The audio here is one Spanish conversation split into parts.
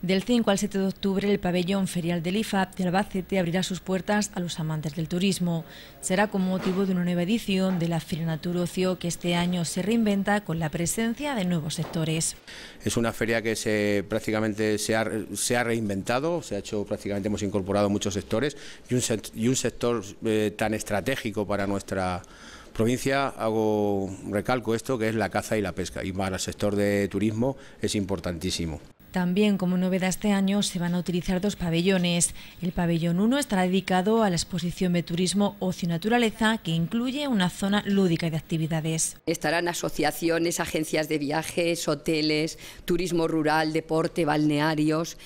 Del 5 al 7 de octubre, el pabellón ferial del IFAP de Albacete abrirá sus puertas a los amantes del turismo. Será con motivo de una nueva edición de la Feria Ocio que este año se reinventa con la presencia de nuevos sectores. Es una feria que se, prácticamente se ha, reinventado, se ha hecho prácticamente hemos incorporado muchos sectores y un, sector eh, tan estratégico para nuestra provincia hago recalco esto que es la caza y la pesca y para el sector de turismo es importantísimo. También como novedad este año se van a utilizar dos pabellones. El pabellón 1 estará dedicado a la exposición de turismo ocio naturaleza que incluye una zona lúdica de actividades. Estarán asociaciones, agencias de viajes, hoteles, turismo rural, deporte, balnearios,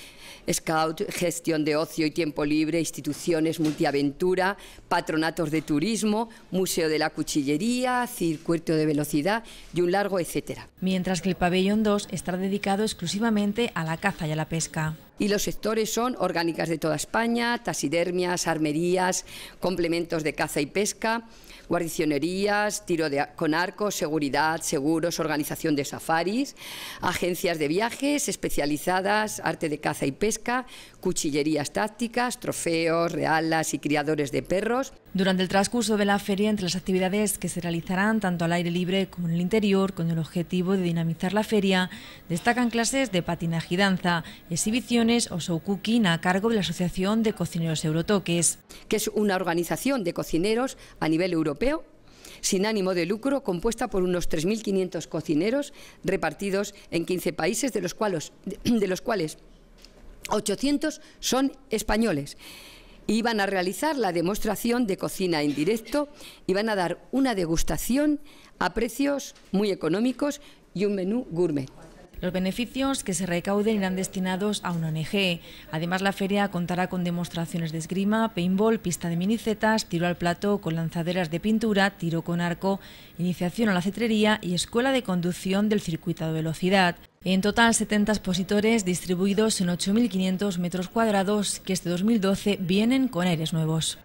Scout, gestión de ocio y tiempo libre, instituciones multiaventura, patronatos de turismo, museo de la cuchillería, circuito de velocidad y un largo etcétera. Mientras que el pabellón 2 estará dedicado exclusivamente a la caza y a la pesca y los sectores son orgánicas de toda España, taxidermias, armerías, complementos de caza y pesca, guarnicionerías, tiro de, con arcos, seguridad, seguros, organización de safaris, agencias de viajes especializadas, arte de caza y pesca, cuchillerías tácticas, trofeos, realas y criadores de perros. Durante el transcurso de la feria, entre las actividades que se realizarán tanto al aire libre como en el interior, con el objetivo de dinamizar la feria, destacan clases de patinaje y danza, exhibiciones o show Cooking a cargo de la Asociación de Cocineros Eurotoques. Que es una organización de cocineros a nivel europeo sin ánimo de lucro, compuesta por unos 3.500 cocineros repartidos en 15 países, de los cuales, de los cuales 800 son españoles. Iban a realizar la demostración de cocina en directo y van a dar una degustación a precios muy económicos y un menú gourmet. Los beneficios que se recauden irán destinados a una ONG. Además, la feria contará con demostraciones de esgrima, paintball, pista de minicetas, tiro al plato con lanzaderas de pintura, tiro con arco, iniciación a la cetrería y escuela de conducción del circuito de velocidad. En total, 70 expositores distribuidos en 8.500 metros cuadrados que este 2012 vienen con aires nuevos.